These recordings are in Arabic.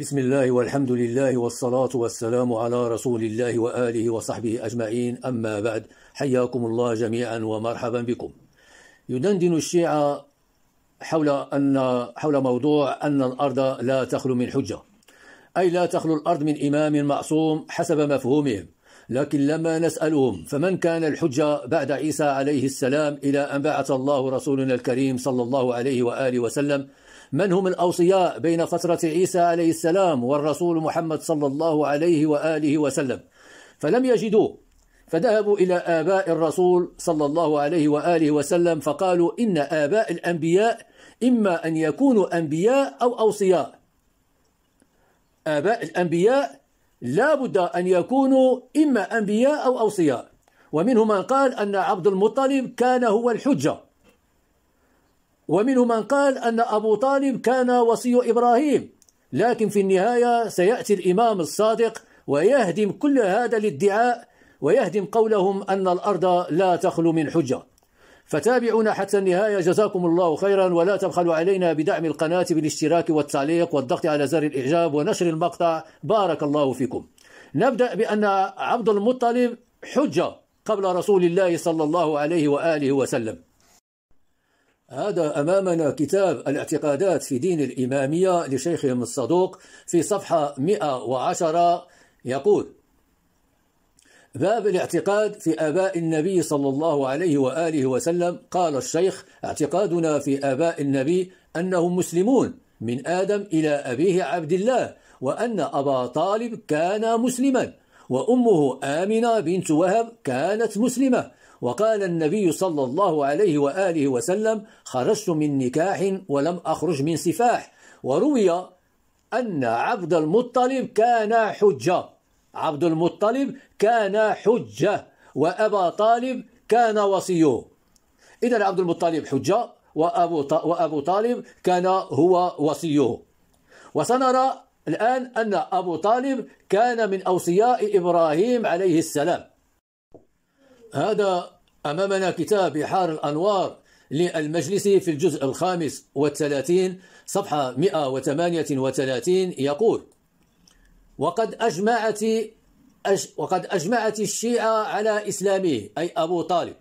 بسم الله والحمد لله والصلاة والسلام على رسول الله وآله وصحبه أجمعين أما بعد حياكم الله جميعا ومرحبا بكم يدندن الشيعة حول أن حول موضوع أن الأرض لا تخلو من حجة أي لا تخلو الأرض من إمام معصوم حسب مفهومهم لكن لما نسألهم فمن كان الحجة بعد عيسى عليه السلام إلى أن بعث الله رسولنا الكريم صلى الله عليه وآله وسلم من هم الأوصياء بين فترة عيسى عليه السلام والرسول محمد صلى الله عليه وآله وسلم فلم يجدوه فذهبوا إلى آباء الرسول صلى الله عليه وآله وسلم فقالوا إن آباء الأنبياء إما أن يكونوا أنبياء أو أوصياء آباء الأنبياء لا بد أن يكونوا إما أنبياء أو أوصياء ومنهم من قال أن عبد المطلب كان هو الحجة ومنهم من قال أن أبو طالب كان وصي إبراهيم لكن في النهاية سيأتي الإمام الصادق ويهدم كل هذا الادعاء ويهدم قولهم أن الأرض لا تخلو من حجة فتابعونا حتى النهاية جزاكم الله خيرا ولا تبخلوا علينا بدعم القناة بالاشتراك والتعليق والضغط على زر الإعجاب ونشر المقطع بارك الله فيكم نبدأ بأن عبد المطلب حجة قبل رسول الله صلى الله عليه وآله وسلم هذا أمامنا كتاب الاعتقادات في دين الإمامية لشيخهم الصدوق في صفحة 110 يقول باب الاعتقاد في آباء النبي صلى الله عليه وآله وسلم قال الشيخ اعتقادنا في آباء النبي أنهم مسلمون من آدم إلى أبيه عبد الله وأن أبا طالب كان مسلما وأمه آمنة بنت وهب كانت مسلمة وقال النبي صلى الله عليه وآله وسلم خرجت من نكاح ولم أخرج من سفاح وروي أن عبد المطلب كان حجة عبد المطلب كان حجة وأبا طالب كان وصيه إذا عبد المطلب حجة وأبو, وأبو طالب كان هو وصيه وسنرى الآن أن أبو طالب كان من أوصياء إبراهيم عليه السلام هذا أمامنا كتاب بحار الأنوار للمجلس في الجزء الخامس والثلاثين صفحة 138 يقول وقد أجمعت أج وقد أجمعت الشيعة على إسلامه أي أبو طالب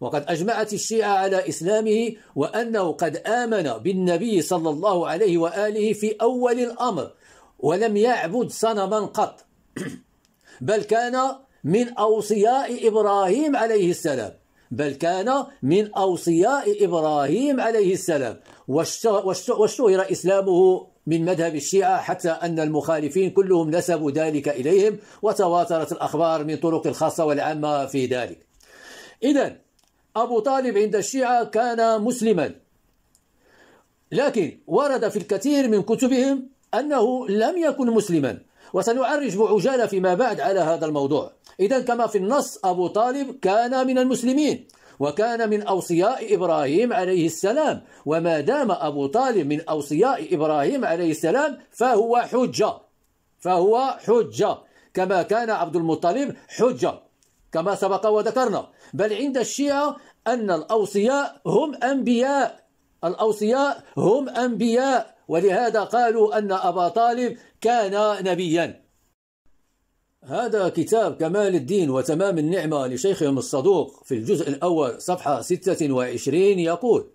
وقد أجمعت الشيعة على إسلامه وأنه قد آمن بالنبي صلى الله عليه وآله في أول الأمر ولم يعبد صنما قط بل كان من أوصياء إبراهيم عليه السلام بل كان من أوصياء إبراهيم عليه السلام واشتهر إسلامه من مذهب الشيعة حتى أن المخالفين كلهم نسبوا ذلك إليهم وتواترت الأخبار من طرق الخاصة والعامة في ذلك إذا أبو طالب عند الشيعة كان مسلما لكن ورد في الكثير من كتبهم أنه لم يكن مسلما وسنعرج بعجالة فيما بعد على هذا الموضوع إذا كما في النص أبو طالب كان من المسلمين وكان من أوصياء إبراهيم عليه السلام وما دام أبو طالب من أوصياء إبراهيم عليه السلام فهو حجة فهو حجة كما كان عبد المطلب حجة كما سبق وذكرنا بل عند الشيعة أن الأوصياء هم أنبياء الأوصياء هم أنبياء ولهذا قالوا أن أبا طالب كان نبيا هذا كتاب كمال الدين وتمام النعمة لشيخهم الصدوق في الجزء الأول صفحة 26 يقول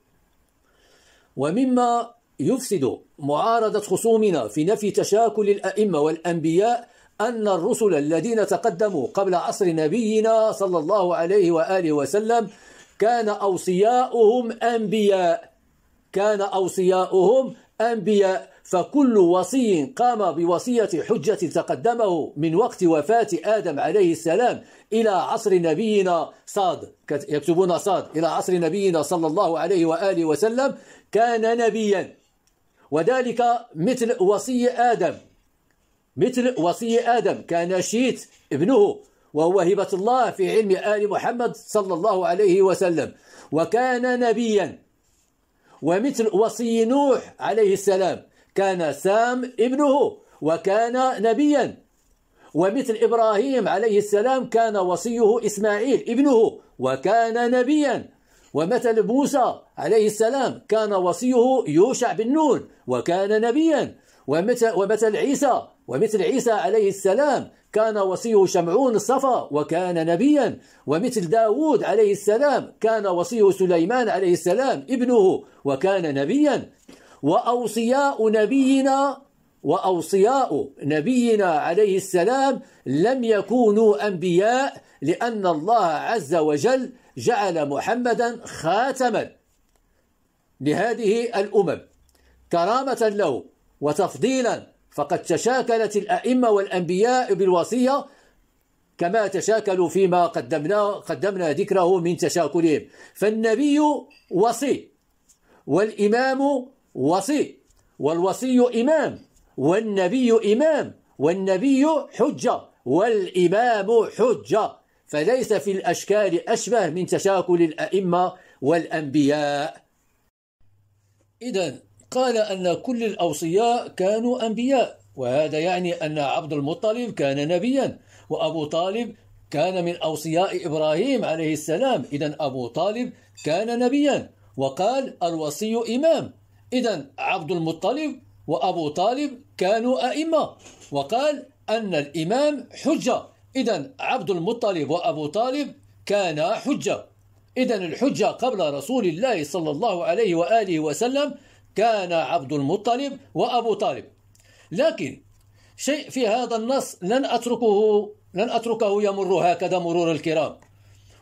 ومما يفسد معارضة خصومنا في نفي تشاكل الأئمة والأنبياء أن الرسل الذين تقدموا قبل عصر نبينا صلى الله عليه وآله وسلم كان أوصياؤهم أنبياء كان أوصياؤهم أنبياء فكل وصي قام بوصية حجة تقدمه من وقت وفاة آدم عليه السلام إلى عصر نبينا صاد يكتبون صاد إلى عصر نبينا صلى الله عليه وآله وسلم كان نبيا وذلك مثل وصي آدم مثل وصي آدم كان شيت ابنه وهو هبة الله في علم آل محمد صلى الله عليه وسلم وكان نبيا ومثل وصي نوح عليه السلام كان سام ابنه وكان نبيا ومثل إبراهيم عليه السلام كان وصيه إسماعيل ابنه وكان نبيا ومثل موسى عليه السلام كان وصيه يوشع بن نون وكان نبيا ومثل عيسى ومثل عيسى عليه السلام كان وصيه شمعون الصفا وكان نبيا ومثل داود عليه السلام كان وصيه سليمان عليه السلام ابنه وكان نبيا وأوصياء نبينا وأوصياء نبينا عليه السلام لم يكونوا أنبياء لأن الله عز وجل جعل محمدا خاتما لهذه الأمم كرامة له وتفضيلا فقد تشاكلت الأئمة والأنبياء بالوصية كما تشاكلوا فيما قدمنا قدمنا ذكره من تشاكلهم فالنبي وصي والإمام وصي والوصي إمام والنبي إمام والنبي حجة والإمام حجة فليس في الأشكال أشبه من تشاكل الأئمة والأنبياء إذا قال أن كل الأوصياء كانوا أنبياء وهذا يعني أن عبد المطلب كان نبيا وأبو طالب كان من أوصياء إبراهيم عليه السلام إذا أبو طالب كان نبيا وقال الوصي إمام إذا عبد المطلب وأبو طالب كانوا أئمة وقال أن الإمام حجة إذا عبد المطلب وأبو طالب كانا حجة إذا الحجة قبل رسول الله صلى الله عليه وآله وسلم كان عبد المطلب وأبو طالب لكن شيء في هذا النص لن أتركه لن أتركه يمر هكذا مرور الكرام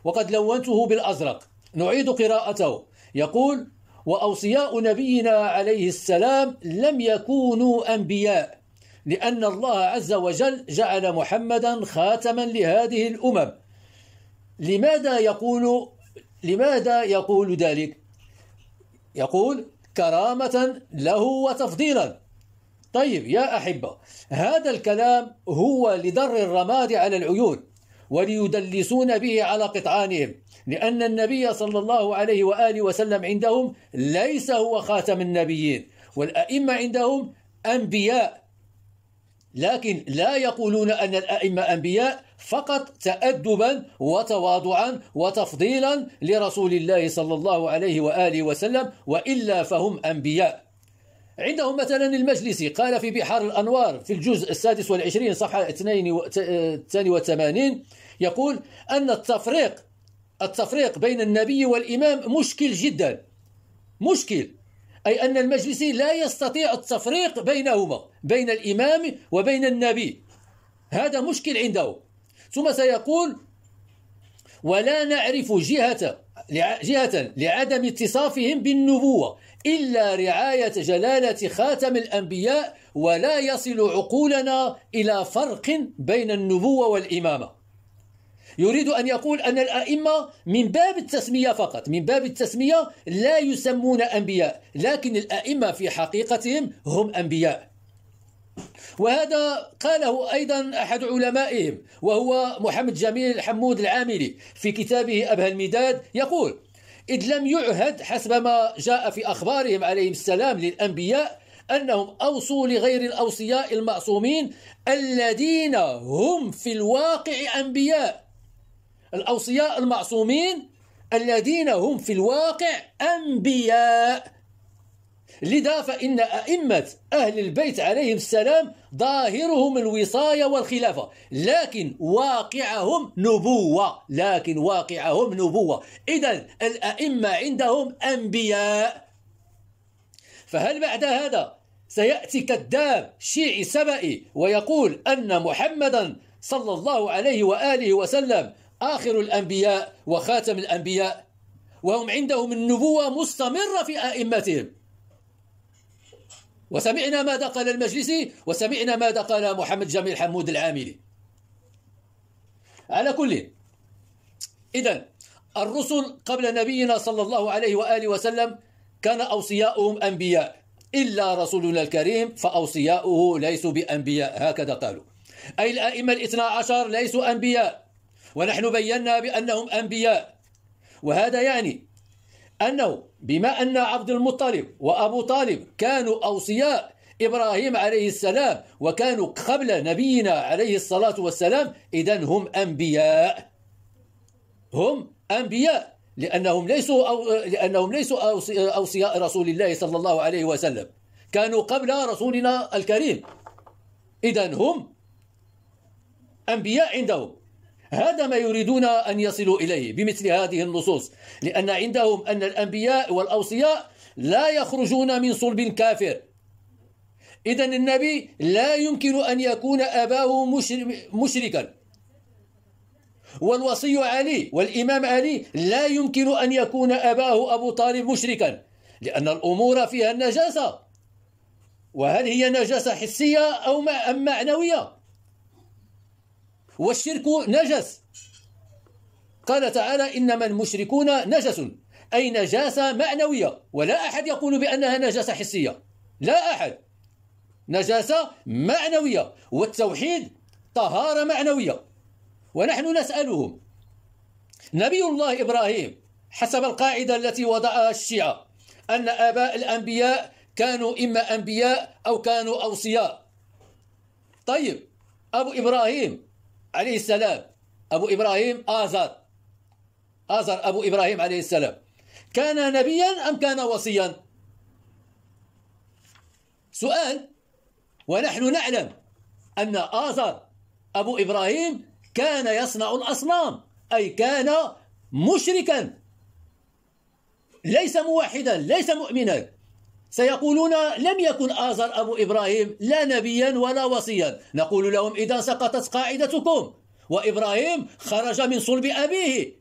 وقد لونته بالأزرق نعيد قراءته يقول وأوصياء نبينا عليه السلام لم يكونوا أنبياء لأن الله عز وجل جعل محمدا خاتما لهذه الأمم لماذا يقول لماذا يقول ذلك؟ يقول كرامة له وتفضيلا طيب يا أحبة هذا الكلام هو لدر الرماد على العيون وليدلسون به على قطعانهم لأن النبي صلى الله عليه وآله وسلم عندهم ليس هو خاتم النبيين والأئمة عندهم أنبياء لكن لا يقولون أن الأئمة أنبياء فقط تأدبا وتواضعا وتفضيلا لرسول الله صلى الله عليه وآله وسلم وإلا فهم أنبياء عندهم مثلا المجلس قال في بحار الأنوار في الجزء السادس والعشرين صفحة 82 يقول أن التفريق التفريق بين النبي والإمام مشكل جدا مشكل أي أن المجلس لا يستطيع التفريق بينهما بين الإمام وبين النبي هذا مشكل عنده ثم سيقول ولا نعرف جهة جهة لعدم اتصافهم بالنبوة إلا رعاية جلالة خاتم الأنبياء ولا يصل عقولنا إلى فرق بين النبوة والإمامة يريد أن يقول أن الأئمة من باب التسمية فقط من باب التسمية لا يسمون أنبياء لكن الأئمة في حقيقتهم هم أنبياء وهذا قاله أيضا أحد علمائهم وهو محمد جميل حمود العاملي في كتابه أبهى المداد يقول إذ لم يعهد حسب ما جاء في أخبارهم عليهم السلام للأنبياء أنهم أوصوا لغير الأوصياء المعصومين الذين هم في الواقع أنبياء الأوصياء المعصومين الذين هم في الواقع أنبياء لذا فإن أئمة أهل البيت عليهم السلام ظاهرهم الوصاية والخلافة لكن واقعهم نبوة لكن واقعهم نبوة إذا الأئمة عندهم أنبياء فهل بعد هذا سيأتي كذاب شيعي سبئي ويقول أن محمدا صلى الله عليه وآله وسلم آخر الأنبياء وخاتم الأنبياء وهم عندهم النبوة مستمرة في أئمتهم وسمعنا ماذا قال المجلسي وسمعنا ماذا قال محمد جميل حمود العاملي على كل إذا الرسل قبل نبينا صلى الله عليه وآله وسلم كان أوصياؤهم أنبياء إلا رسولنا الكريم فأوصياؤه ليسوا بأنبياء هكذا قالوا أي الأئمة الاثنى عشر ليسوا أنبياء ونحن بينا بأنهم أنبياء وهذا يعني أنه بما أن عبد المطلب وأبو طالب كانوا أوصياء إبراهيم عليه السلام وكانوا قبل نبينا عليه الصلاة والسلام إذا هم أنبياء هم أنبياء لأنهم ليسوا أو لأنهم ليسوا أوصياء رسول الله صلى الله عليه وسلم كانوا قبل رسولنا الكريم إذا هم أنبياء عندهم هذا ما يريدون أن يصلوا إليه بمثل هذه النصوص لأن عندهم أن الأنبياء والأوصياء لا يخرجون من صلب كافر إذا النبي لا يمكن أن يكون أباه مشركا والوصي علي والإمام علي لا يمكن أن يكون أباه أبو طالب مشركا لأن الأمور فيها النجاسة وهل هي نجاسة حسية أو معنوية والشرك نجس قال تعالى إنما المشركون نجس أي نجاسة معنوية ولا أحد يقول بأنها نجاسة حسية لا أحد نجاسة معنوية والتوحيد طهارة معنوية ونحن نسألهم نبي الله إبراهيم حسب القاعدة التي وضعها الشيعة أن آباء الأنبياء كانوا إما أنبياء أو كانوا أوصياء طيب أبو إبراهيم عليه السلام أبو إبراهيم آزر آزر أبو إبراهيم عليه السلام كان نبيا أم كان وصيا سؤال ونحن نعلم أن آزر أبو إبراهيم كان يصنع الأصنام أي كان مشركا ليس موحدا ليس مؤمنا سيقولون لم يكن آزر أبو إبراهيم لا نبيا ولا وصيا نقول لهم إذا سقطت قاعدتكم وإبراهيم خرج من صلب أبيه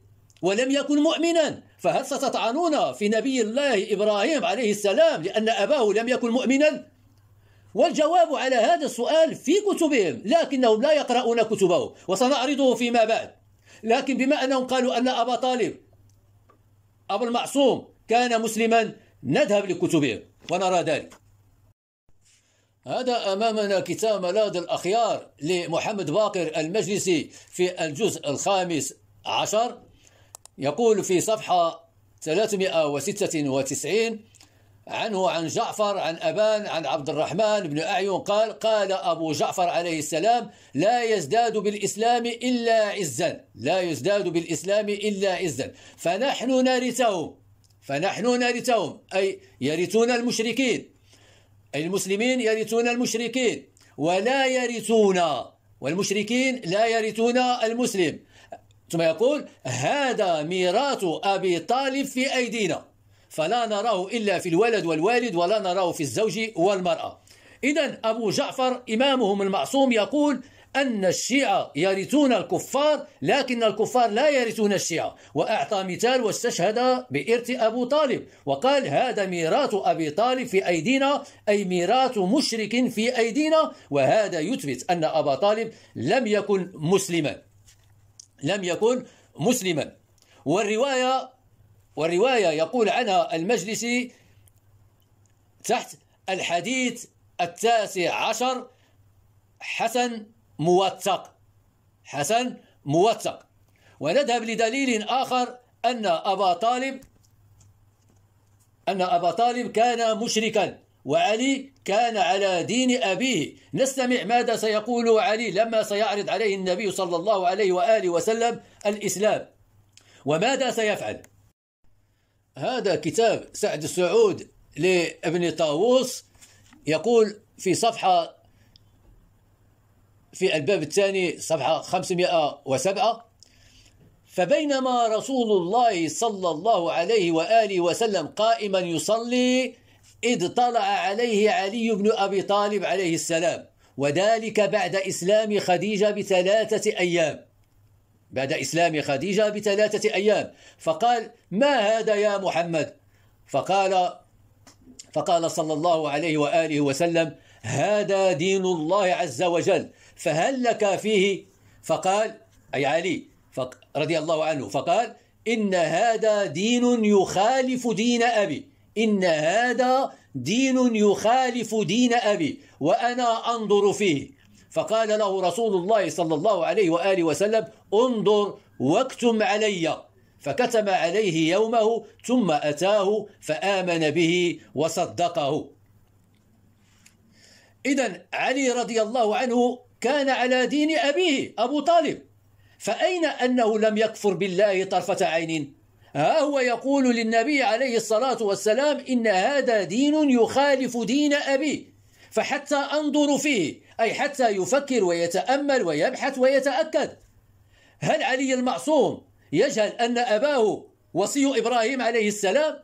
ولم يكن مؤمنا فهل ستطعنون في نبي الله إبراهيم عليه السلام لأن أباه لم يكن مؤمنا والجواب على هذا السؤال في كتبهم لكنهم لا يقرؤون كتبه وسنعرضه فيما بعد لكن بما أنهم قالوا أن أبا طالب أبو المعصوم كان مسلما نذهب لكتبهم ونرى ذلك هذا أمامنا كتاب ملاذ الأخيار لمحمد باقر المجلسي في الجزء الخامس عشر يقول في صفحة 396 عنه عن جعفر عن أبان عن عبد الرحمن بن أعين قال قال أبو جعفر عليه السلام لا يزداد بالإسلام إلا عزا لا يزداد بالإسلام إلا عزا فنحن نرثه فنحن نرثهم أي يرثون المشركين أي المسلمين يرثون المشركين ولا يرثون والمشركين لا يرثون المسلم ثم يقول هذا ميراث أبي طالب في أيدينا فلا نراه إلا في الولد والوالد ولا نراه في الزوج والمرأة إذا أبو جعفر إمامهم المعصوم يقول أن الشيعة يرثون الكفار لكن الكفار لا يرثون الشيعة وأعطى مثال واستشهد بإرث أبو طالب وقال هذا ميراث أبي طالب في أيدينا أي ميراث مشرك في أيدينا وهذا يثبت أن أبا طالب لم يكن مسلما لم يكن مسلما والرواية والرواية يقول عنها المجلسي تحت الحديث التاسع عشر حسن موثق حسن موثق ونذهب لدليل آخر أن أبا طالب أن أبا طالب كان مشركا وعلي كان على دين أبيه نستمع ماذا سيقول علي لما سيعرض عليه النبي صلى الله عليه وآله وسلم الإسلام وماذا سيفعل هذا كتاب سعد السعود لابن طاووس يقول في صفحة في الباب الثاني صفحة 507 فبينما رسول الله صلى الله عليه وآله وسلم قائما يصلي إذ طلع عليه علي بن أبي طالب عليه السلام وذلك بعد إسلام خديجة بثلاثة أيام بعد إسلام خديجة بثلاثة أيام فقال ما هذا يا محمد فقال فقال صلى الله عليه وآله وسلم هذا دين الله عز وجل فهل لك فيه فقال أي علي رضي الله عنه فقال إن هذا دين يخالف دين أبي إن هذا دين يخالف دين أبي وأنا أنظر فيه فقال له رسول الله صلى الله عليه وآله وسلم انظر واكتم علي فكتم عليه يومه ثم أتاه فآمن به وصدقه إذا علي رضي الله عنه كان على دين أبيه أبو طالب فأين أنه لم يكفر بالله طرفة عين ها هو يقول للنبي عليه الصلاة والسلام إن هذا دين يخالف دين أبي فحتى أنظر فيه أي حتى يفكر ويتأمل ويبحث ويتأكد هل علي المعصوم يجهل أن أباه وصي إبراهيم عليه السلام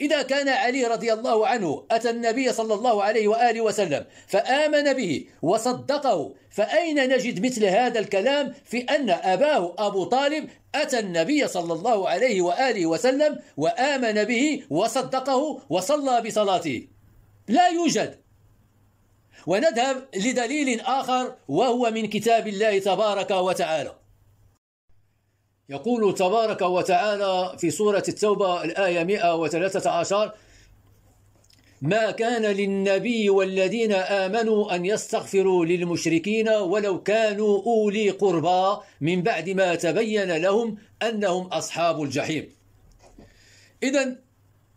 إذا كان علي رضي الله عنه أتى النبي صلى الله عليه وآله وسلم فآمن به وصدقه فأين نجد مثل هذا الكلام في أن أباه أبو طالب أتى النبي صلى الله عليه وآله وسلم وآمن به وصدقه وصلى بصلاته لا يوجد ونذهب لدليل آخر وهو من كتاب الله تبارك وتعالى يقول تبارك وتعالى في سورة التوبة الآية 113 ما كان للنبي والذين آمنوا أن يستغفروا للمشركين ولو كانوا أولي قربى من بعد ما تبين لهم أنهم أصحاب الجحيم إذا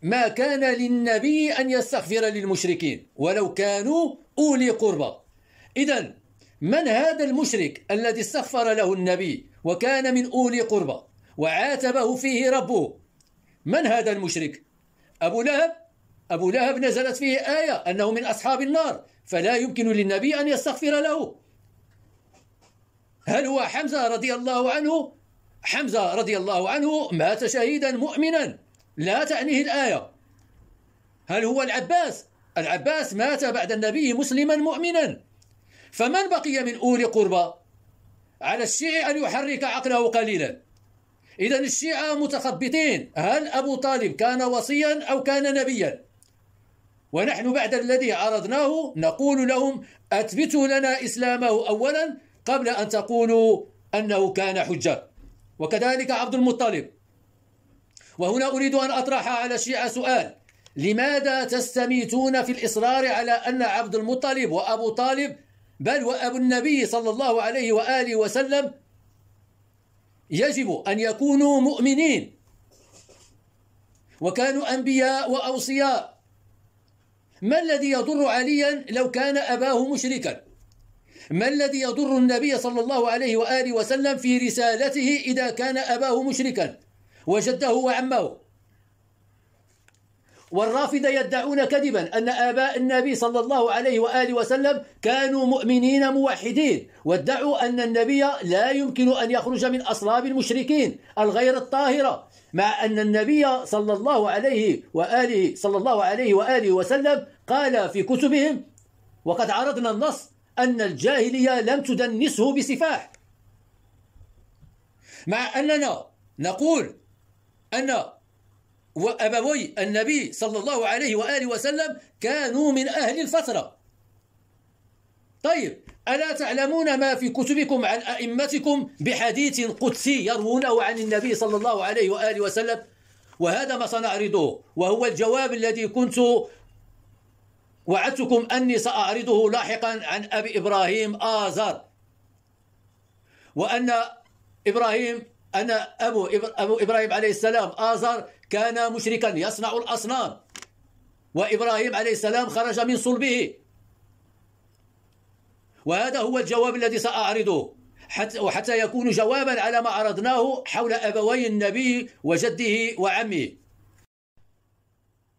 ما كان للنبي أن يستغفر للمشركين ولو كانوا أولي قربى إذا من هذا المشرك الذي استغفر له النبي وكان من أولي قربى وعاتبه فيه ربه من هذا المشرك أبو لهب أبو لهب نزلت فيه آية أنه من أصحاب النار فلا يمكن للنبي أن يستغفر له هل هو حمزة رضي الله عنه حمزة رضي الله عنه مات شهيدا مؤمنا لا تعنيه الآية هل هو العباس العباس مات بعد النبي مسلما مؤمنا فمن بقي من أولي قربى على الشيعي أن يحرك عقله قليلا إذا الشيعة متخبطين هل أبو طالب كان وصيا أو كان نبيا ونحن بعد الذي عرضناه نقول لهم أثبتوا لنا إسلامه أولا قبل أن تقولوا أنه كان حجة وكذلك عبد المطلب وهنا أريد أن أطرح على الشيعة سؤال لماذا تستميتون في الإصرار على أن عبد المطلب وأبو طالب بل وأبو النبي صلى الله عليه وآله وسلم يجب أن يكونوا مؤمنين وكانوا أنبياء وأوصياء ما الذي يضر عليا لو كان أباه مشركا ما الذي يضر النبي صلى الله عليه وآله وسلم في رسالته إذا كان أباه مشركا وجده وعمه والرافضة يدعون كذبا أن آباء النبي صلى الله عليه وآله وسلم كانوا مؤمنين موحدين وادعوا أن النبي لا يمكن أن يخرج من أصلاب المشركين الغير الطاهرة مع أن النبي صلى الله عليه وآله صلى الله عليه وآله وسلم قال في كتبهم وقد عرضنا النص أن الجاهلية لم تدنسه بسفاح مع أننا نقول أن وأبوي النبي صلى الله عليه وآله وسلم كانوا من أهل الفترة طيب ألا تعلمون ما في كتبكم عن أئمتكم بحديث قدسي يروونه عن النبي صلى الله عليه وآله وسلم وهذا ما سنعرضه وهو الجواب الذي كنت وعدتكم أني سأعرضه لاحقا عن أبي إبراهيم آزر وأن إبراهيم أن أبو, أبو إبراهيم عليه السلام آزر كان مشركا يصنع الأصنام وإبراهيم عليه السلام خرج من صلبه وهذا هو الجواب الذي سأعرضه حتى وحتى يكون جوابا على ما عرضناه حول أبوي النبي وجده وعمه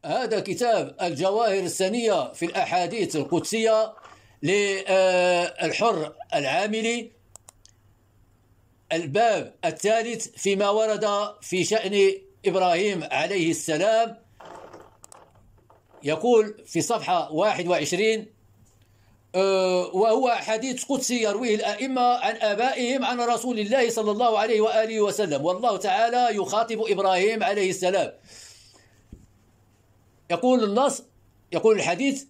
هذا كتاب الجواهر السنية في الأحاديث القدسية للحر آه، العاملي الباب الثالث فيما ورد في شأن إبراهيم عليه السلام يقول في صفحة 21 آه، وهو حديث قدسي يرويه الأئمة عن آبائهم عن رسول الله صلى الله عليه وآله وسلم والله تعالى يخاطب إبراهيم عليه السلام يقول النص يقول الحديث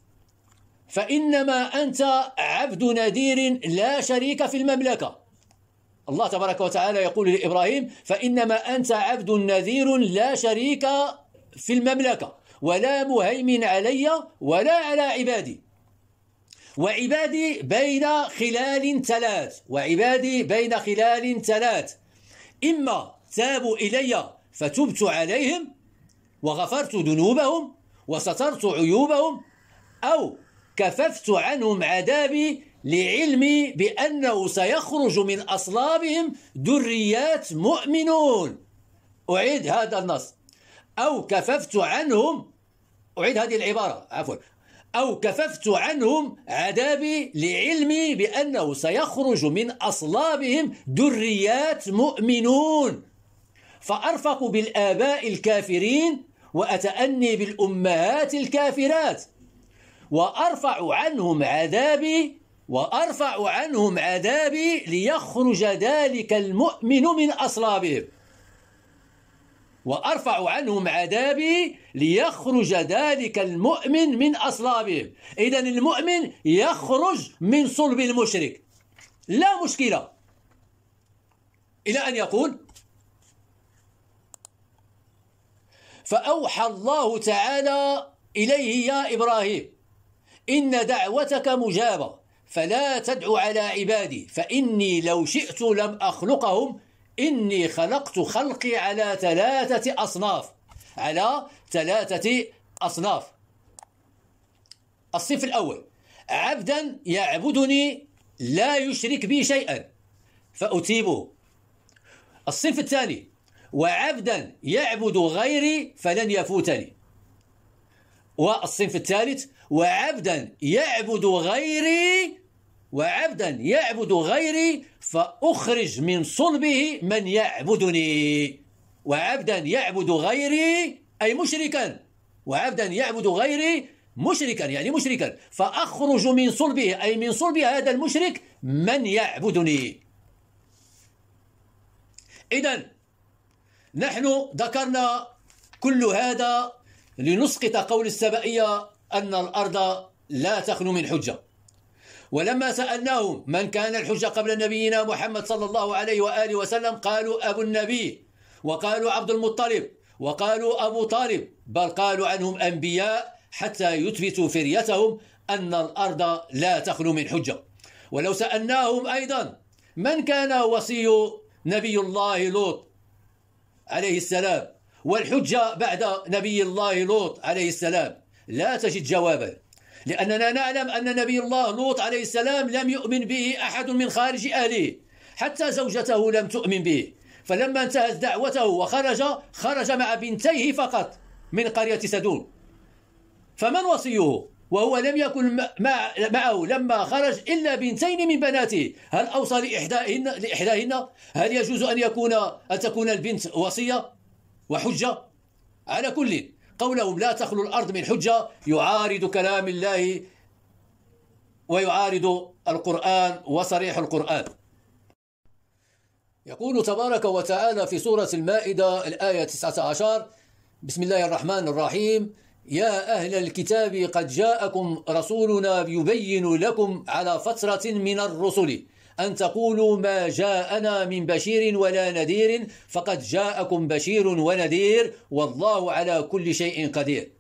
فإنما أنت عبد نذير لا شريك في المملكة الله تبارك وتعالى يقول لإبراهيم فإنما أنت عبد نذير لا شريك في المملكة ولا مهيمن علي ولا على عبادي وعبادي بين خلال ثلاث وعبادي بين خلال ثلاث إما تابوا إلي فتبت عليهم وغفرت ذنوبهم وسترت عيوبهم أو كففت عنهم عذابي لعلمي بأنه سيخرج من أصلابهم دريات مؤمنون أعيد هذا النص أو كففت عنهم أعيد هذه العبارة عفوا أو كففت عنهم عذابي لعلمي بأنه سيخرج من أصلابهم دريات مؤمنون فأرفق بالآباء الكافرين وأتأني بالأمهات الكافرات وأرفع عنهم عذابي وأرفع عنهم عذابي ليخرج ذلك المؤمن من أصلابهم وأرفع عنهم عذابي ليخرج ذلك المؤمن من أصلابهم إذا المؤمن يخرج من صلب المشرك لا مشكلة إلى أن يقول فأوحى الله تعالى إليه يا إبراهيم إن دعوتك مجابة فلا تدع على عبادي فإني لو شئت لم أخلقهم إني خلقت خلقي على ثلاثة أصناف على ثلاثة أصناف الصف الأول عبدا يعبدني لا يشرك بي شيئا فأتيبه الصف الثاني وعبدا يعبد غيري فلن يفوتني والصنف الثالث وعبدا يعبد غيري وعبدا يعبد غيري فأخرج من صلبه من يعبدني وعبدا يعبد غيري أي مشركا وعبدا يعبد غيري مشركا يعني مشركا فأخرج من صلبه أي من صلب هذا المشرك من يعبدني إذا نحن ذكرنا كل هذا لنسقط قول السبائية أن الأرض لا تخلو من حجة ولما سألناهم من كان الحجة قبل نبينا محمد صلى الله عليه وآله وسلم قالوا أبو النبي وقالوا عبد المطلب وقالوا أبو طالب بل قالوا عنهم أنبياء حتى يثبتوا فريتهم أن الأرض لا تخلو من حجة ولو سألناهم أيضا من كان وصي نبي الله لوط عليه السلام والحجة بعد نبي الله لوط عليه السلام لا تجد جوابا لأننا نعلم أن نبي الله لوط عليه السلام لم يؤمن به أحد من خارج أهله حتى زوجته لم تؤمن به فلما انتهت دعوته وخرج خرج مع بنتيه فقط من قرية سدوم فمن وصيه وهو لم يكن معه لما خرج إلا بنتين من بناته هل أوصى لإحداهن, لإحداهن هل يجوز أن يكون أن تكون البنت وصية وحجة على كل قولهم لا تخلو الأرض من حجة يعارض كلام الله ويعارض القرآن وصريح القرآن يقول تبارك وتعالى في سورة المائدة الآية 19 بسم الله الرحمن الرحيم يا أهل الكتاب قد جاءكم رسولنا يبين لكم على فترة من الرسل أن تقولوا ما جاءنا من بشير ولا نذير فقد جاءكم بشير ونذير والله على كل شيء قدير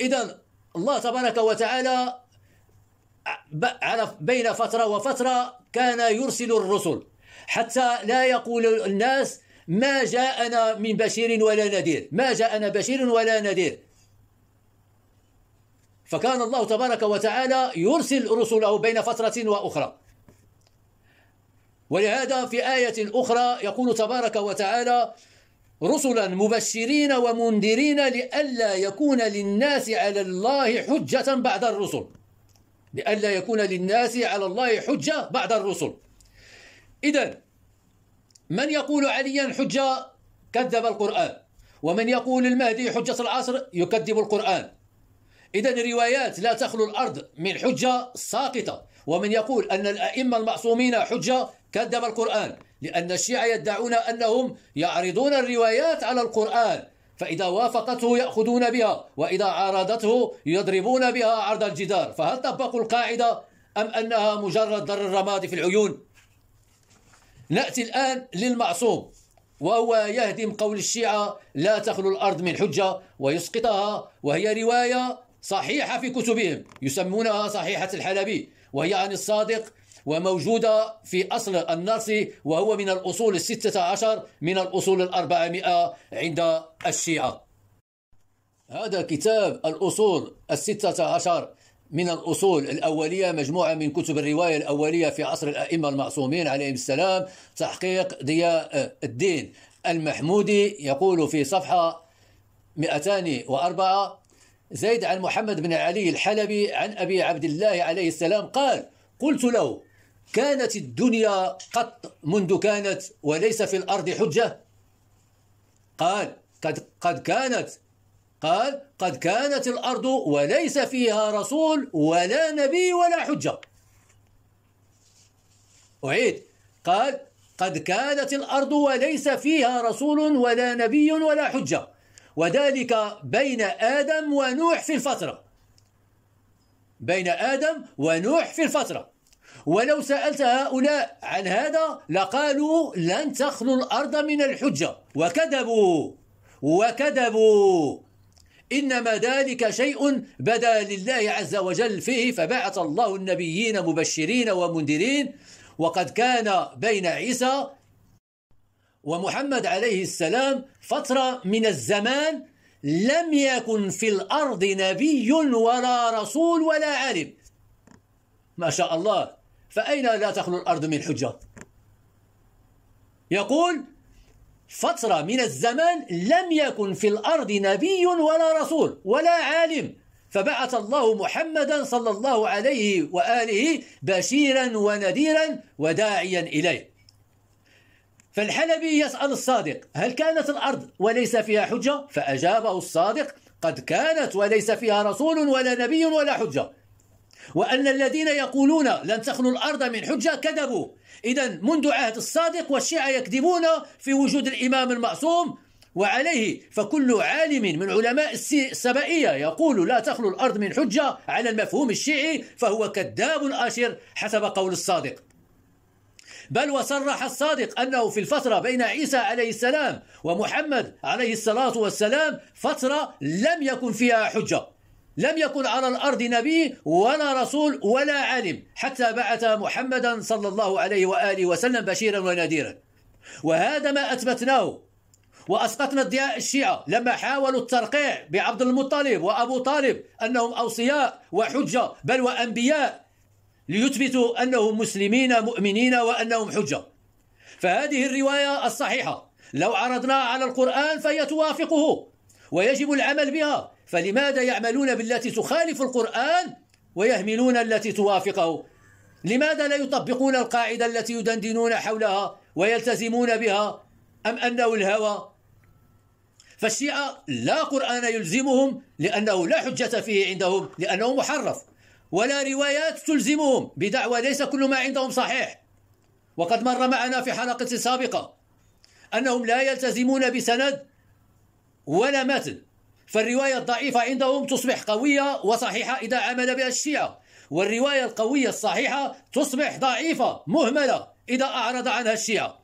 إذا الله تبارك وتعالى بين فترة وفترة كان يرسل الرسل حتى لا يقول الناس ما جاءنا من بشير ولا نذير ما جاءنا بشير ولا نذير فكان الله تبارك وتعالى يرسل رسله بين فترة وأخرى ولهذا في آية أخرى يقول تبارك وتعالى رسلا مبشرين ومنذرين لئلا يكون للناس على الله حجة بعد الرسل لئلا يكون للناس على الله حجة بعد الرسل إذا من يقول عليا حجة كذب القرآن ومن يقول المهدي حجة العصر يكذب القرآن إذا روايات لا تخلو الأرض من حجة ساقطة ومن يقول أن الأئمة المعصومين حجة كذب القرآن لأن الشيعة يدعون أنهم يعرضون الروايات على القرآن فإذا وافقته يأخذون بها وإذا عارضته يضربون بها عرض الجدار فهل طبقوا القاعدة أم أنها مجرد ضر الرماد في العيون نأتي الآن للمعصوم وهو يهدم قول الشيعة لا تخلو الأرض من حجة ويسقطها وهي رواية صحيحة في كتبهم يسمونها صحيحة الحلبي وهي عن الصادق وموجودة في أصل النص وهو من الأصول الستة عشر من الأصول الأربعمائة عند الشيعة هذا كتاب الأصول الستة عشر من الأصول الأولية مجموعة من كتب الرواية الأولية في عصر الأئمة المعصومين عليهم السلام تحقيق ضياء الدين المحمودي يقول في صفحة 204 زيد عن محمد بن علي الحلبي عن أبي عبد الله عليه السلام قال قلت له كانت الدنيا قط منذ كانت وليس في الأرض حجة قال قد, قد كانت قال قد كانت الأرض وليس فيها رسول ولا نبي ولا حجة أعيد قال قد كانت الأرض وليس فيها رسول ولا نبي ولا حجة وذلك بين آدم ونوح في الفترة بين آدم ونوح في الفترة ولو سألت هؤلاء عن هذا لقالوا لن تخلو الأرض من الحجة وكذبوا وكذبوا إنما ذلك شيء بدا لله عز وجل فيه فبعث الله النبيين مبشرين ومنذرين وقد كان بين عيسى ومحمد عليه السلام فترة من الزمان لم يكن في الأرض نبي ولا رسول ولا عالم ما شاء الله فأين لا تخلو الأرض من حجة يقول فترة من الزمان لم يكن في الأرض نبي ولا رسول ولا عالم فبعث الله محمدا صلى الله عليه وآله بشيرا ونذيرا وداعيا إليه فالحلبي يسأل الصادق هل كانت الأرض وليس فيها حجة فأجابه الصادق قد كانت وليس فيها رسول ولا نبي ولا حجة وأن الذين يقولون لن تخلو الأرض من حجة كذبوا إذا منذ عهد الصادق والشيعة يكذبون في وجود الإمام المعصوم وعليه فكل عالم من علماء السبائية يقول لا تخلو الأرض من حجة على المفهوم الشيعي فهو كذاب آشر حسب قول الصادق بل وصرح الصادق أنه في الفترة بين عيسى عليه السلام ومحمد عليه الصلاة والسلام فترة لم يكن فيها حجة لم يكن على الأرض نبي ولا رسول ولا عالم حتى بعث محمدا صلى الله عليه وآله وسلم بشيرا ونذيرا وهذا ما أثبتناه وأسقطنا ادعاء الشيعة لما حاولوا الترقيع بعبد المطلب وأبو طالب أنهم أوصياء وحجة بل وأنبياء ليثبتوا أنهم مسلمين مؤمنين وأنهم حجة فهذه الرواية الصحيحة لو عرضناها على القرآن فهي توافقه ويجب العمل بها فلماذا يعملون بالتي تخالف القرآن ويهملون التي توافقه لماذا لا يطبقون القاعدة التي يدندنون حولها ويلتزمون بها أم أنه الهوى فالشيعة لا قرآن يلزمهم لأنه لا حجة فيه عندهم لأنه محرف ولا روايات تلزمهم بدعوى ليس كل ما عندهم صحيح وقد مر معنا في حلقة سابقة أنهم لا يلتزمون بسند ولا متن فالرواية الضعيفة عندهم تصبح قوية وصحيحة إذا عمل بها الشيعة والرواية القوية الصحيحة تصبح ضعيفة مهملة إذا أعرض عنها الشيعة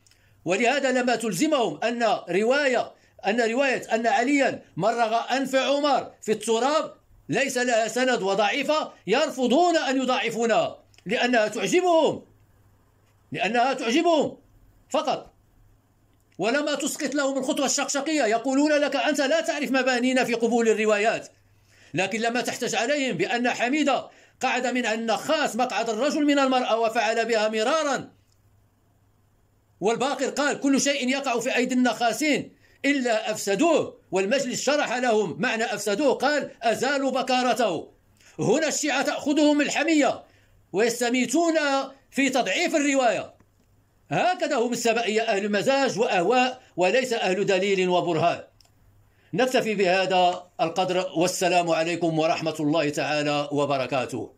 ولهذا لما تلزمهم أن رواية أن رواية أن عليا مرغ أنف عمر في التراب ليس لها سند وضعيفة يرفضون أن يضعفونها لأنها تعجبهم لأنها تعجبهم فقط ولما تسقط لهم الخطوة الشقشقية يقولون لك أنت لا تعرف مبانينا في قبول الروايات لكن لما تحتج عليهم بأن حميدة قعد من النخاس مقعد الرجل من المرأة وفعل بها مرارا والباقر قال كل شيء يقع في أيدي النخاسين إلا أفسدوه والمجلس شرح لهم معنى أفسدوه قال أزالوا بكارته هنا الشيعة تأخذهم الحمية ويستميتون في تضعيف الرواية هكذا هم السبائية أهل مزاج وأهواء وليس أهل دليل وبرهان نكتفي بهذا القدر والسلام عليكم ورحمة الله تعالى وبركاته